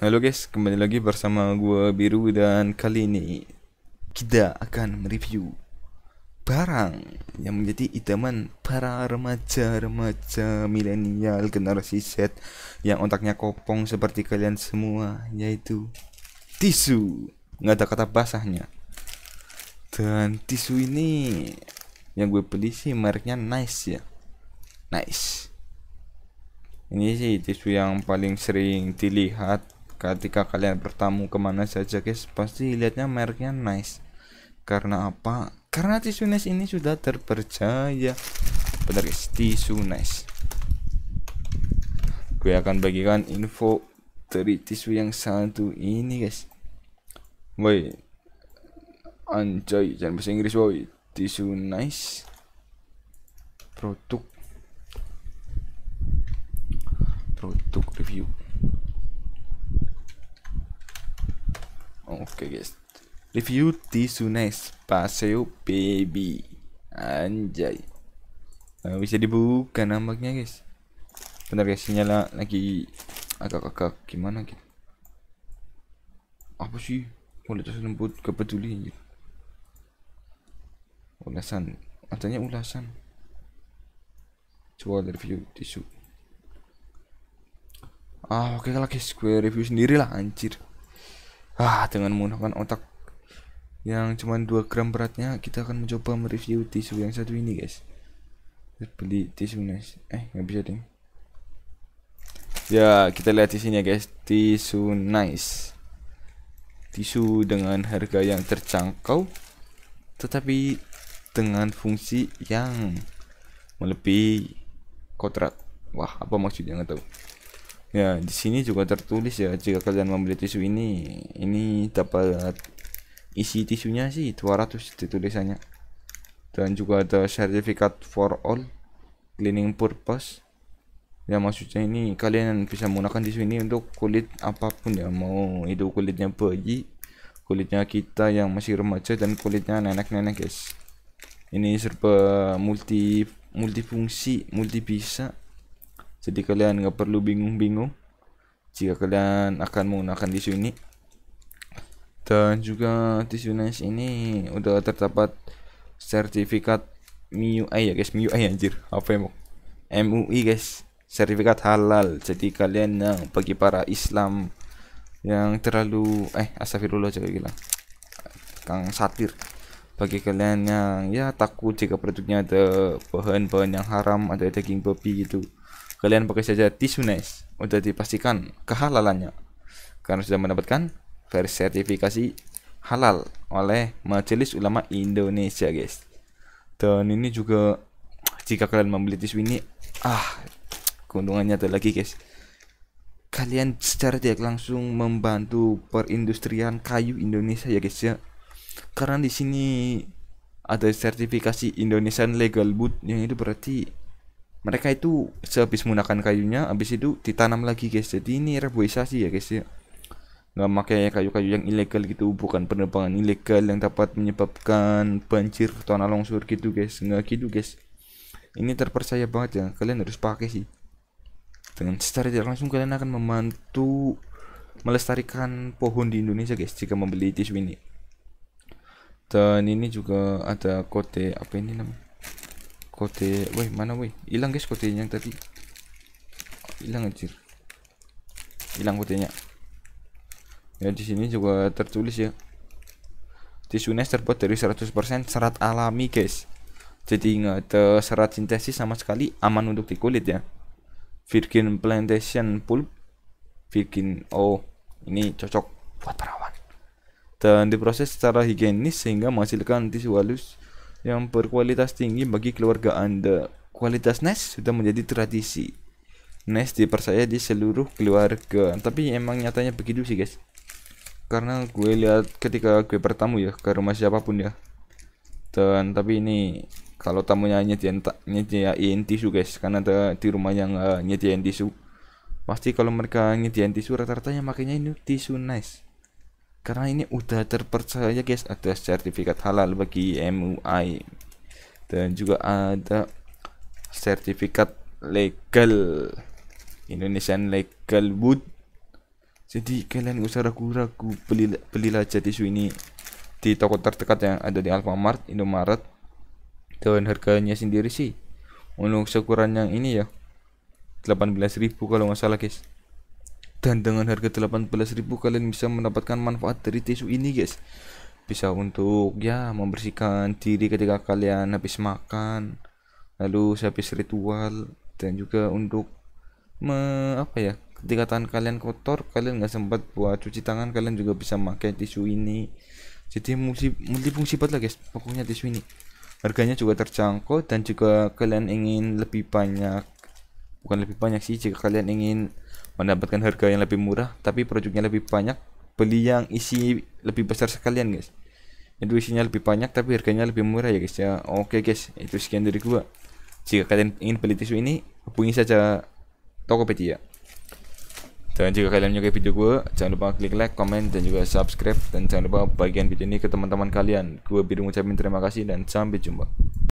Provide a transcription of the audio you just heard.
Halo guys, kembali lagi bersama gue Biru dan kali ini kita akan mereview barang yang menjadi idaman para remaja-remaja milenial generasi Z yang otaknya kopong seperti kalian semua yaitu tisu nggak ada kata basahnya dan tisu ini yang gue beli sih mereknya nice ya nice ini sih tisu yang paling sering dilihat ketika kalian bertamu kemana saja guys pasti lihatnya mereknya nice karena apa karena tisu nice ini sudah terpercaya benar guys tisu nice gue akan bagikan info dari tisu yang satu ini guys woi anjay jangan bahasa Inggris woi tisu nice produk produk review Oke okay, guys Review tisu nice Paseo Baby Anjay nah, Bisa dibuka nampaknya guys Bentar guys sinyal lagi agak-agak gimana gitu Apa sih Kualitas oh, lembut kepedulian gitu Ulasan Adanya ulasan Coba review tisu Ah oke okay, lah guys review sendiri lah anjir Ah, dengan menggunakan otak yang cuma 2 gram beratnya, kita akan mencoba mereview tisu yang satu ini, guys. Beli tisu guys. Eh, nggak bisa deh. Ya, kita lihat di sini ya, guys. Tisu nice. Tisu dengan harga yang terjangkau tetapi dengan fungsi yang melebihi kodrat Wah, apa maksudnya nggak tahu. Ya, di sini juga tertulis ya jika kalian membeli tisu ini, ini dapat isi tisunya sih 200 tulisannya Dan juga ada sertifikat for all cleaning purpose. Ya maksudnya ini kalian bisa menggunakan tisu ini untuk kulit apapun ya, mau itu kulitnya bayi, kulitnya kita yang masih remaja dan kulitnya nenek-nenek guys. Ini serba multi multifungsi, multi bisa jadi kalian nggak perlu bingung-bingung jika kalian akan menggunakan tisu ini. Dan juga tisu nice ini udah terdapat sertifikat MUI ya guys, MUI anjir. Apa emang? Ya, MUI guys, sertifikat halal. Jadi kalian yang bagi para Islam yang terlalu eh astagfirullah juga bilang Kang satir bagi kalian yang ya takut jika produknya ada bahan-bahan yang haram ada daging babi gitu Kalian pakai saja tisu nice untuk dipastikan kehalalannya. Karena sudah mendapatkan versertifikasi halal oleh Majelis Ulama Indonesia, guys. Dan ini juga jika kalian membeli tisu ini, ah, keuntungannya ada lagi, guys. Kalian secara tidak langsung membantu perindustrian kayu Indonesia ya, guys ya. Karena di sini ada sertifikasi Indonesian Legal Wood yang itu berarti mereka itu sehabis menggunakan kayunya habis itu ditanam lagi guys jadi ini reboisasi ya guys ya nggak pakai kayu-kayu yang ilegal gitu bukan penerbangan ilegal yang dapat menyebabkan banjir tanah longsor gitu guys nggak gitu guys ini terpercaya banget ya kalian harus pakai sih dengan secara tidak langsung kalian akan membantu melestarikan pohon di Indonesia guys jika membeli tisu ini dan ini juga ada kode apa ini namanya kote woi mana woi hilang guys kote yang tadi hilang anjir hilang kotenya ya di sini juga tertulis ya tisu terbuat dari 100% serat alami guys jadi ingat eh, serat sintesis sama sekali aman untuk di kulit ya virgin plantation pulp virgin oh ini cocok buat perawan dan diproses secara higienis sehingga menghasilkan tisu halus yang berkualitas tinggi bagi keluarga Anda. Kualitas Nes sudah menjadi tradisi. Nes dipercaya di seluruh keluarga. Tapi emang nyatanya begitu sih, guys. Karena gue lihat ketika gue bertamu ya ke rumah siapapun ya. Dan tapi ini kalau tamunya nyediain, nyediain tisu guys karena ada di rumahnya nggak nyediain tisu pasti kalau mereka nyediain tisu rata-ratanya makanya ini tisu nice karena ini udah terpercaya guys ada sertifikat halal bagi MUI dan juga ada sertifikat legal Indonesian legal wood jadi kalian usah ragu-ragu beli belilah aja tisu ini di toko terdekat yang ada di Alfamart Indomaret dan harganya sendiri sih untuk sekuran yang ini ya 18.000 kalau nggak salah guys dan dengan harga 18.000 kalian bisa mendapatkan manfaat dari tisu ini guys bisa untuk ya membersihkan diri ketika kalian habis makan lalu habis ritual dan juga untuk me, apa ya ketika tangan kalian kotor kalian nggak sempat buat cuci tangan kalian juga bisa pakai tisu ini jadi multi multifungsi banget lah guys pokoknya tisu ini harganya juga terjangkau dan juga kalian ingin lebih banyak bukan lebih banyak sih jika kalian ingin mendapatkan harga yang lebih murah tapi produknya lebih banyak beli yang isi lebih besar sekalian guys itu isinya lebih banyak tapi harganya lebih murah ya guys ya oke guys itu sekian dari gua jika kalian ingin beli tisu ini hubungi saja Tokopedia ya. dan jika kalian menyukai video gua jangan lupa klik like, comment dan juga subscribe. Dan jangan lupa bagian video ini ke teman-teman kalian. gua biru ngucapin terima kasih dan sampai jumpa.